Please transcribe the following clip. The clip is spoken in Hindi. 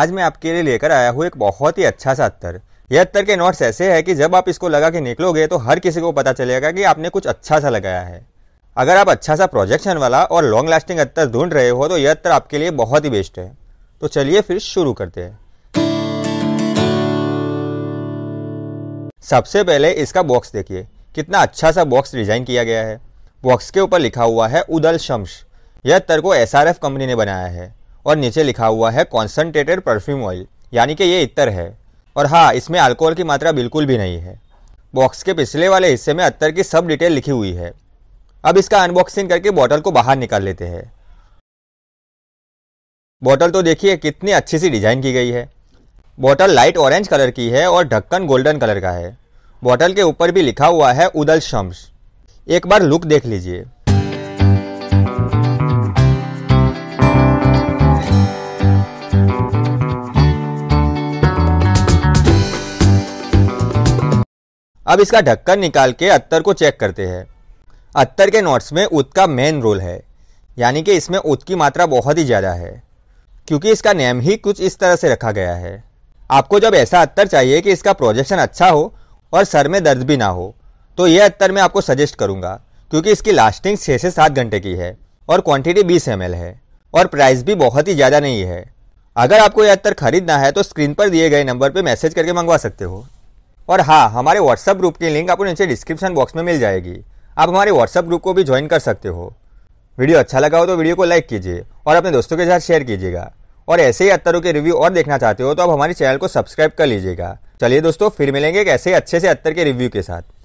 आज मैं आपके लिए लेकर आया हूँ एक बहुत ही अच्छा सा अत्तर ये अत्तर के नोट्स ऐसे है कि जब आप इसको लगा के निकलोगे तो हर किसी को पता चलेगा कि आपने कुछ अच्छा सा लगाया है अगर आप अच्छा सा प्रोजेक्शन वाला और लॉन्ग लास्टिंग अत्तर ढूंढ रहे हो तो यह अत्तर आपके लिए बहुत ही बेस्ट है तो चलिए फिर शुरू करते हैं सबसे पहले इसका बॉक्स देखिए कितना अच्छा सा बॉक्स डिजाइन किया गया है बॉक्स के ऊपर लिखा हुआ है उदल शम्स यह अत्तर को एस कंपनी ने बनाया है और नीचे लिखा हुआ है कॉन्सनट्रेटेड परफ्यूम ऑयल यानी कि ये इतर है और हाँ इसमें अल्कोहल की मात्रा बिल्कुल भी नहीं है बॉक्स के पिछले वाले हिस्से में अत्तर की सब डिटेल लिखी हुई है अब इसका अनबॉक्सिंग करके बॉटल को बाहर निकाल लेते हैं बॉटल तो देखिए कितनी अच्छी सी डिज़ाइन की गई है बॉटल लाइट ऑरेंज कलर की है और ढक्कन गोल्डन कलर का है बॉटल के ऊपर भी लिखा हुआ है उदल शम्स एक बार लुक देख लीजिए अब इसका ढक्कन निकाल के अत्तर को चेक करते हैं अत्तर के नोट्स में उत का मेन रोल है यानी कि इसमें उत की मात्रा बहुत ही ज़्यादा है क्योंकि इसका नेम ही कुछ इस तरह से रखा गया है आपको जब ऐसा अत्तर चाहिए कि इसका प्रोजेक्शन अच्छा हो और सर में दर्द भी ना हो तो यह अत्तर मैं आपको सजेस्ट करूँगा क्योंकि इसकी लास्टिंग छः से सात घंटे की है और क्वांटिटी बीस एम है और प्राइस भी बहुत ही ज़्यादा नहीं है अगर आपको यह अत्तर खरीदना है तो स्क्रीन पर दिए गए नंबर पर मैसेज करके मंगवा सकते हो और हाँ हमारे व्हाट्सएप ग्रुप की लिंक आपको नीचे डिस्क्रिप्शन बॉक्स में मिल जाएगी आप हमारे व्हाट्सएप ग्रुप को भी ज्वाइन कर सकते हो वीडियो अच्छा लगा हो तो वीडियो को लाइक कीजिए और अपने दोस्तों के साथ शेयर कीजिएगा और ऐसे ही अत्तरों के रिव्यू और देखना चाहते हो तो आप हमारे चैनल को सब्सक्राइब कर लीजिएगा चलिए दोस्तों फिर मिलेंगे एक ऐसे अच्छे से अत्तर के रिव्यू के साथ